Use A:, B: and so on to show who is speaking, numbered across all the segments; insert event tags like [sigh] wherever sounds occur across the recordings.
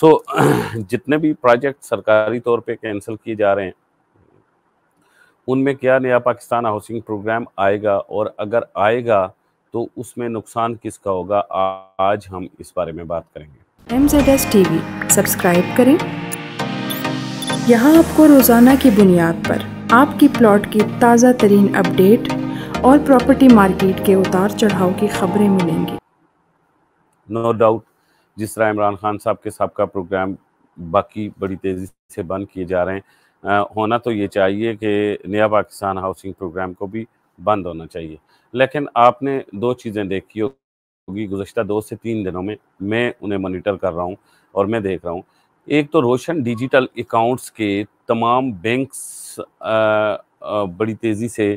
A: सो so, [clears throat] जितने भी project सरकारी तौर पे कैंसिल किए जा रहे हैं उनमें क्या नया पाकिस्तान हाउसिंग प्रोग्राम आएगा और अगर आएगा तो उसमें नुकसान किसका होगा आज हम इस बारे में बात करेंगे M Z S TV subscribe करें यहाँ आपको रोज़ाना की बुनियाद पर आपकी प्लॉट की ताज़ा तरीन अपडेट और प्रॉपर्टी मार्केट के उतार चढ़ाव की खबरें मिलेंगी नो no डाउट जिस तरह इमरान खान साहब के सबका प्रोग्राम बाकी बड़ी तेज़ी से बंद किए जा रहे हैं होना तो ये चाहिए कि नया पाकिस्तान हाउसिंग प्रोग्राम को भी बंद होना चाहिए लेकिन आपने दो चीज़ें देखी होगी गुजशत दो से तीन दिनों में मैं उन्हें मोनिटर कर रहा हूँ और मैं देख रहा हूँ एक तो रोशन डिजिटल अकाउंट्स के तमाम बैंक्स बड़ी तेज़ी से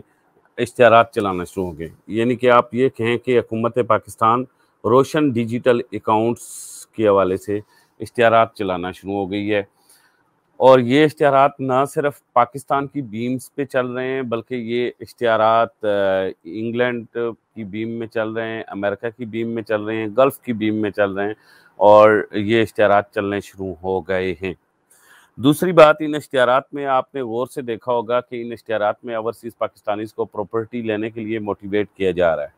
A: इश्तहार चलाना शुरू हो गए यानी कि आप ये कहें कि हकूमत पाकिस्तान रोशन डिजिटल अकाउंट्स के हवाले से इश्तारात चलाना शुरू हो गई है और ये इश्तारात ना सिर्फ पाकिस्तान की बीम्स पे चल रहे हैं बल्कि ये इश्तारात इंग्लैंड की बीम में चल रहे हैं अमेरिका की बीम में चल रहे हैं गल्फ़ की बीम में चल रहे हैं और ये इश्तारात चलने शुरू हो गए हैं दूसरी बात इन इश्तारात में आपने गौर से देखा होगा कि इन इश्तारात में ओवरसीज़ पाकिस्तानीज़ को प्रॉपर्टी लेने के लिए मोटिवेट किया जा रहा है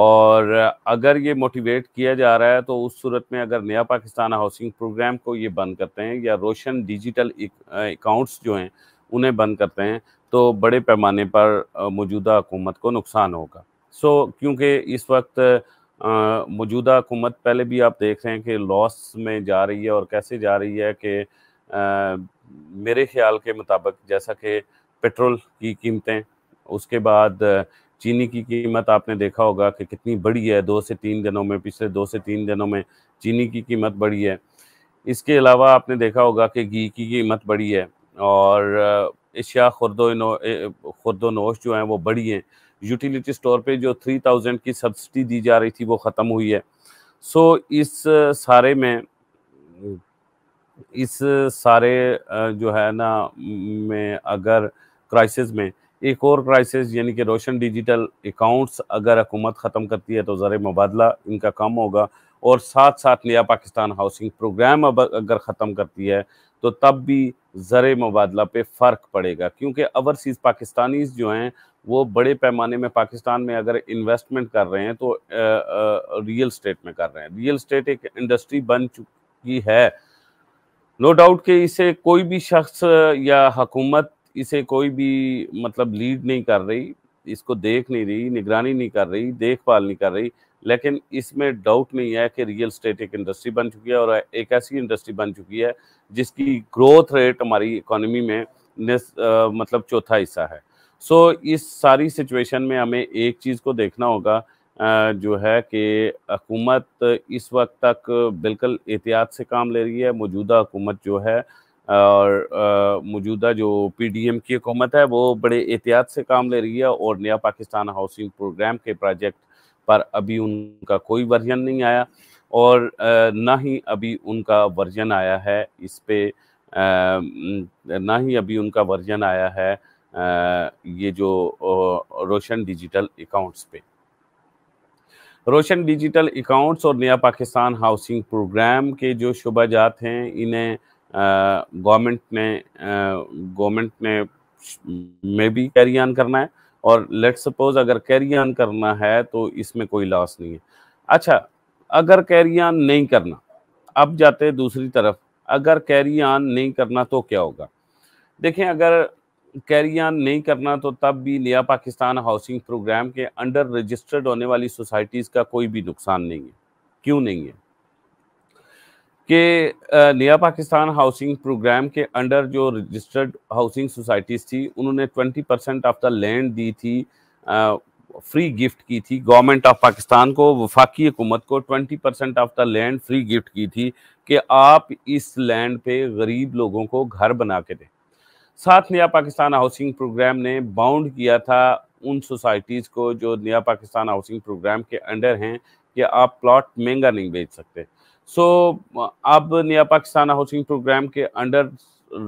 A: और अगर ये मोटिवेट किया जा रहा है तो उस सूरत में अगर नया पाकिस्तान हाउसिंग प्रोग्राम को ये बंद करते हैं या रोशन डिजिटल अकाउंट्स जो हैं उन्हें बंद करते हैं तो बड़े पैमाने पर मौजूदा हुकूमत को नुकसान होगा सो क्योंकि इस वक्त मौजूदा हुकूमत पहले भी आप देख रहे हैं कि लॉस में जा रही है और कैसे जा रही है कि मेरे ख्याल के मुताबिक जैसा कि पेट्रोल की कीमतें उसके बाद चीनी की कीमत आपने देखा होगा कि कितनी बड़ी है दो से तीन दिनों में पिछले दो से तीन दिनों में चीनी की कीमत बढ़ी है इसके अलावा आपने देखा होगा कि घी की कीमत बढ़ी है और एशिया खुरदो खुरदो नोश जो हैं वो बढ़ी हैं यूटिलिटी स्टोर पे जो थ्री थाउजेंड की सब्सिडी दी जा रही थी वो ख़त्म हुई है सो इस सारे में इस सारे जो है ना में अगर क्राइसिस में एक और क्राइसिस यानी कि रोशन डिजिटल अकाउंट्स अगर हुकूमत ख़त्म करती है तो ज़र मुबादला इनका कम होगा और साथ साथ नया पाकिस्तान हाउसिंग प्रोग्राम अब अगर ख़त्म करती है तो तब भी ज़र मुबादला पे फ़र्क पड़ेगा क्योंकि ओवरसीज़ पाकिस्तानीज़ जो हैं वो बड़े पैमाने में पाकिस्तान में अगर इन्वेस्टमेंट कर रहे हैं तो आ, आ, रियल स्टेट में कर रहे हैं रियल स्टेट एक इंडस्ट्री बन चुकी है नो डाउट कि इसे कोई भी शख्स या हकूमत इसे कोई भी मतलब लीड नहीं कर रही इसको देख नहीं रही निगरानी नहीं कर रही देखभाल नहीं कर रही लेकिन इसमें डाउट नहीं है कि रियल स्टेट एक इंडस्ट्री बन चुकी है और एक ऐसी इंडस्ट्री बन चुकी है जिसकी ग्रोथ रेट हमारी इकोनॉमी में निस, आ, मतलब चौथा हिस्सा है सो so, इस सारी सिचुएशन में हमें एक चीज़ को देखना होगा आ, जो है कि हुकूमत इस वक्त तक बिल्कुल एहतियात से काम ले रही है मौजूदा हुकूमत जो है और मौजूदा जो पीडीएम की हुकूमत है वो बड़े एहतियात से काम ले रही है और नया पाकिस्तान हाउसिंग प्रोग्राम के प्रोजेक्ट पर अभी उनका कोई वर्जन नहीं आया और ना ही अभी उनका वर्जन आया है इस पे ना ही अभी उनका वर्जन आया है ये जो रोशन डिजिटल अकाउंट्स पे रोशन डिजिटल अकाउंट्स और नया पाकिस्तान हाउसिंग प्रोग्राम के जो शुभाजात हैं इन्हें गवर्नमेंट ने गवर्नमेंट ने मे भी कैरी ऑन करना है और लेट सपोज अगर कैरी ऑन करना है तो इसमें कोई लॉस नहीं है अच्छा अगर कैरी ऑन नहीं करना अब जाते हैं दूसरी तरफ अगर कैरी ऑन नहीं करना तो क्या होगा देखें अगर कैरी ऑन नहीं करना तो तब भी नया पाकिस्तान हाउसिंग प्रोग्राम के अंडर रजिस्टर्ड होने वाली सोसाइटीज़ का कोई भी नुकसान नहीं है क्यों नहीं है कि नया पाकिस्तान हाउसिंग प्रोग्राम के अंडर जो रजिस्टर्ड हाउसिंग सोसाइटीज़ थी उन्होंने 20 परसेंट ऑफ द लैंड दी थी फ्री गिफ्ट की थी गवर्नमेंट ऑफ पाकिस्तान को वफाकी हुकूमत को 20 percent of the land free gift की थी कि आप इस लैंड पे गरीब लोगों को घर बना के दें साथ नया पाकिस्तान हाउसिंग प्रोग्राम ने बाउंड किया था उन सोसाइटीज़ को जो नया पाकिस्तान हाउसिंग प्रोग्राम के अंडर हैं कि आप प्लॉट महंगा नहीं बेच सकते So uh, अब नया पाकिस्तान हाउसिंग प्रोग्राम के अंडर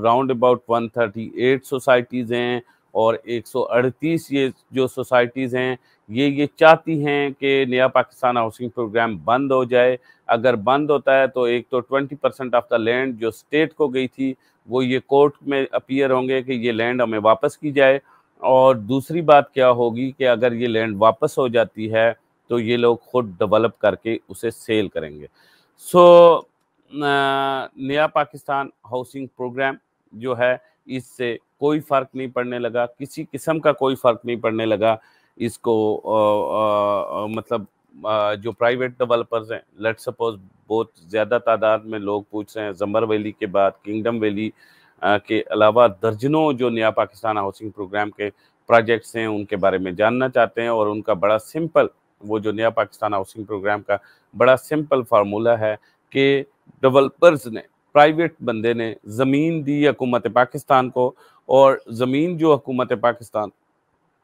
A: राउंड अबाउट 138 सोसाइटीज़ हैं और 138 ये जो सोसाइटीज़ हैं ये ये चाहती हैं कि नया पाकिस्तान हाउसिंग प्रोग्राम बंद हो जाए अगर बंद होता है तो एक तो 20 परसेंट ऑफ द लैंड जो स्टेट को गई थी वो ये कोर्ट में अपीयर होंगे कि ये लैंड हमें वापस की जाए और दूसरी बात क्या होगी कि अगर ये लैंड वापस हो जाती है तो ये लोग खुद डेवलप करके उसे सेल करेंगे सो नया पाकिस्तान हाउसिंग प्रोग्राम जो है इससे कोई फ़र्क नहीं पड़ने लगा किसी किस्म का कोई फ़र्क नहीं पड़ने लगा इसको आ, आ, मतलब आ, जो प्राइवेट डेवलपर्स हैं लेट सपोज बहुत ज़्यादा तादाद में लोग पूछ रहे हैं जम्बर वैली के बाद किंगडम वैली के अलावा दर्जनों जो नया पाकिस्तान हाउसिंग प्रोग्राम के प्रोजेक्ट्स हैं उनके बारे में जानना चाहते हैं और उनका बड़ा सिंपल वो जो नया पाकिस्तान हाउसिंग प्रोग्राम का बड़ा सिंपल फार्मूला है कि डेवलपर्स ने प्राइवेट बंदे ने ज़मीन दी हकूमत पाकिस्तान को और ज़मीन जो हकूमत पाकिस्तान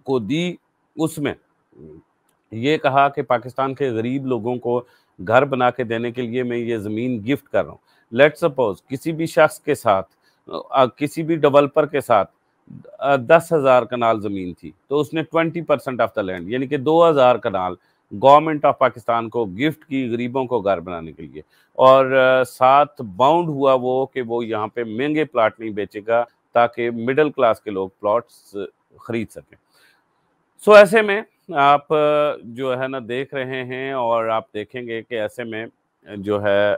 A: को दी उसमें ये कहा कि पाकिस्तान के गरीब लोगों को घर बना के देने के लिए मैं ये ज़मीन गिफ्ट कर रहा हूँ लेट सपोज किसी भी शख्स के साथ किसी भी डेवलपर के साथ दस हज़ार कनाल ज़मीन थी तो उसने twenty percent of the land यानी कि दो हज़ार कनाल गवर्नमेंट ऑफ पाकिस्तान को गिफ्ट की गरीबों को घर बनाने के लिए और साथ बाउंड हुआ वो कि वो यहाँ पे महंगे प्लाट नहीं बेचेगा ताकि मिडिल क्लास के लोग प्लॉट्स खरीद सकें सो ऐसे में आप जो है ना देख रहे हैं और आप देखेंगे कि ऐसे में जो है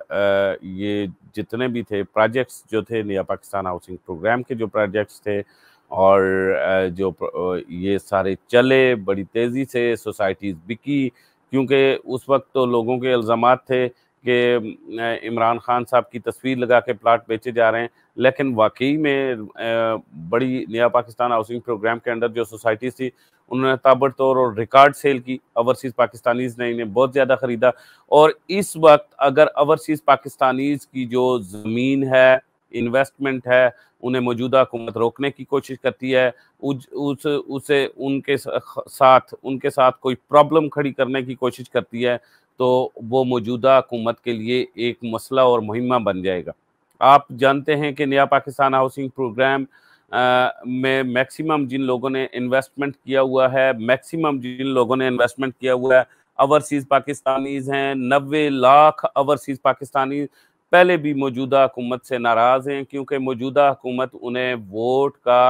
A: ये जितने भी थे प्रोजेक्ट्स जो थे नया पाकिस्तान हाउसिंग प्रोग्राम के जो प्रोजेक्ट्स थे और जो ये सारे चले बड़ी तेज़ी से सोसाइटीज़ बिकी क्योंकि उस वक्त तो लोगों के इल्ज़ाम थे कि इमरान खान साहब की तस्वीर लगा के प्लाट बेचे जा रहे हैं लेकिन वाकई में बड़ी नया पाकिस्तान हाउसिंग प्रोग्राम के अंदर जो सोसाइटीज़ थी उन्होंने ताबड़तोड़ और रिकॉर्ड सेल की ओवरसीज़ पाकिस्तानीज़ ने इन्हें बहुत ज़्यादा ख़रीदा और इस वक्त अगर ओवरसीज़ पाकिस्तानीज़ की जो ज़मीन है इन्वेस्टमेंट है उन्हें मौजूदा हुकूमत रोकने की कोशिश करती है उज, उस उसे उनके साथ उनके साथ कोई प्रॉब्लम खड़ी करने की कोशिश करती है तो वो मौजूदा हुकूमत के लिए एक मसला और मुहिमा बन जाएगा आप जानते हैं कि नया पाकिस्तान हाउसिंग प्रोग्राम में मैक्सिमम जिन लोगों ने इन्वेस्टमेंट किया हुआ है मैक्सिमम जिन लोगों ने इन्वेस्टमेंट किया हुआ है ओवरसीज़ पाकिस्तानीज हैं नबे लाख ओवरसीज़ पाकिस्तानी पहले भी मौजूदा हुकूमत से नाराज़ हैं क्योंकि मौजूदा हुकूमत उन्हें वोट का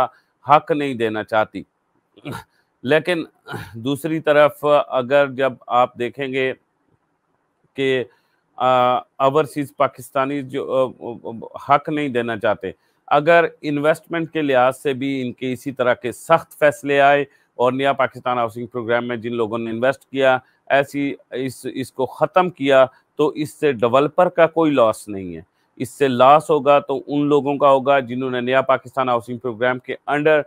A: हक नहीं देना चाहती लेकिन दूसरी तरफ अगर जब आप देखेंगे कि ओवरसीज़ पाकिस्तानी जो हक नहीं देना चाहते अगर इन्वेस्टमेंट के लिहाज से भी इनके इसी तरह के सख्त फैसले आए और नया पाकिस्तान हाउसिंग प्रोग्राम में जिन लोगों ने इन्वेस्ट किया ऐसी इस इसको ख़त्म किया तो इससे डेवलपर का कोई लॉस नहीं है इससे लॉस होगा तो उन लोगों का होगा जिन्होंने नया पाकिस्तान हाउसिंग प्रोग्राम के अंडर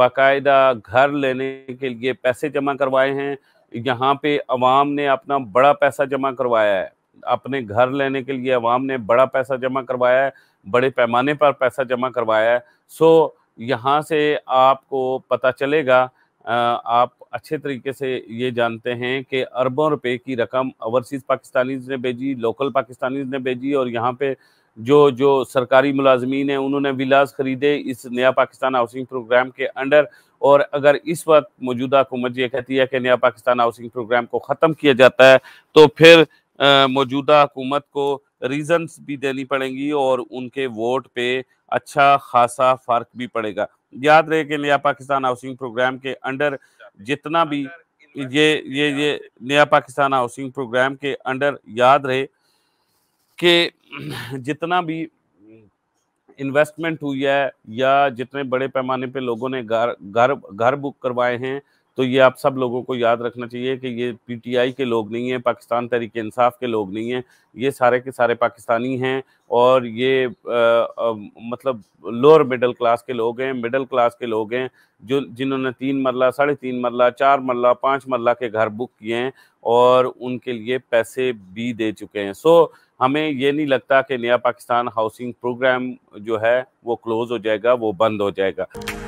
A: बाकायदा घर लेने के लिए पैसे जमा करवाए हैं यहाँ पे अवाम ने अपना बड़ा पैसा जमा करवाया है अपने घर लेने के लिए अवाम ने बड़ा पैसा जमा करवाया है बड़े पैमाने पर पैसा जमा करवाया है सो यहाँ से आपको पता चलेगा आप अच्छे तरीके से ये जानते हैं कि अरबों रुपए की रकम ओवरसीज़ पाकिस्तानी ने भेजी लोकल पाकिस्तानीज ने भेजी और यहाँ पे जो जो सरकारी मुलाजमीन हैं उन्होंने विलास खरीदे इस नया पाकिस्तान हाउसिंग प्रोग्राम के अंडर और अगर इस वक्त मौजूदा हुकूमत ये कहती है कि नया पाकिस्तान हाउसिंग प्रोग्राम को ख़त्म किया जाता है तो फिर मौजूदा हुकूमत को रीजंस भी देनी पड़ेंगी और उनके वोट पे अच्छा खासा फ़र्क भी पड़ेगा याद रहे कि नया पाकिस्तान हाउसिंग प्रोग्राम के अंडर जितना भी ये ये ये नया पाकिस्तान हाउसिंग प्रोग्राम के अंडर याद रहे कि जितना भी इन्वेस्टमेंट हुई है या जितने बड़े पैमाने पे लोगों ने घर घर घर बुक करवाए हैं तो ये आप सब लोगों को याद रखना चाहिए कि ये पीटीआई के लोग नहीं हैं पाकिस्तान तरीके इंसाफ के लोग नहीं हैं ये सारे के सारे पाकिस्तानी हैं और ये आ, आ, मतलब लोअर मिडल क्लास के लोग हैं मिडल क्लास के लोग हैं जो जिन्होंने तीन मरला साढ़े तीन मरला चार मरला पाँच मरला के घर बुक किए हैं और उनके लिए पैसे भी दे चुके हैं सो हमें ये नहीं लगता कि नया पाकिस्तान हाउसिंग प्रोग्राम जो है वो क्लोज़ हो जाएगा वो बंद हो जाएगा